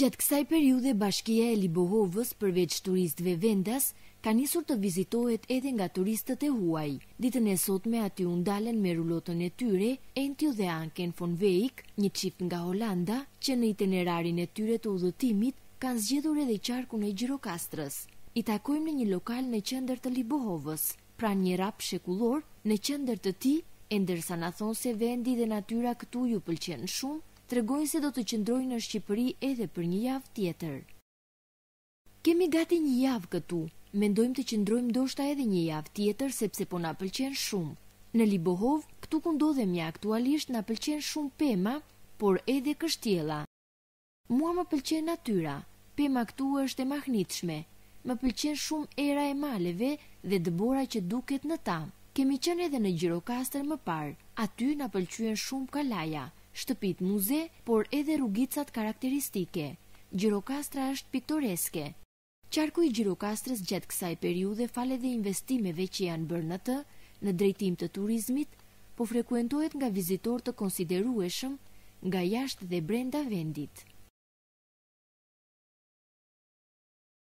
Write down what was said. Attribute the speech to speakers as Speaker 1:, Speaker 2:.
Speaker 1: Gjatë kësaj periude, bashkia e Libohovës përveç turistve vendas, ka njësur të vizitohet edhe nga turistët e huaj. Ditën e sot me aty undalen me rulotën e tyre, e në dhe anken von Vejk, një qift nga Holanda, që në itinerarin e tyre të udhëtimit, kanë zgjedhur edhe qarku në Gjirokastrës. I takojmë në një lokal në qëndër të Libohovës, pra një rap shekullor në qëndër të ti, e ndërsa në thonë se vendi dhe natyra këtu ju pëlqenë shumë, regojnë se do të qëndrojnë në Shqipëri edhe për një javë tjetër. Kemi gati një javë këtu. Mendojmë të qëndrojmë ndoshta edhe një javë tjetër sepse po na pëlqen shumë. Në Libohov, këtu ku mja aktualisht, na pëlqen shumë pema, por edhe kështjella. Mua më pëlqen natyra. Pema këtu është e mahnitshme. Më pëlqen shumë era e maleve dhe dëbora që duket në ta. Kemi qenë edhe në Gjirokastër më parë. Aty na pëlqyen shumë kalaja shtëpit muze, por edhe rrugicat karakteristike. Gjirokastra është piktoreske. Qarku i Gjirokastrës gjatë kësaj periude fale dhe investimeve që janë bërë në të, në drejtim të turizmit, po frekuentohet nga vizitor të konsiderueshëm, nga jashtë dhe brenda vendit.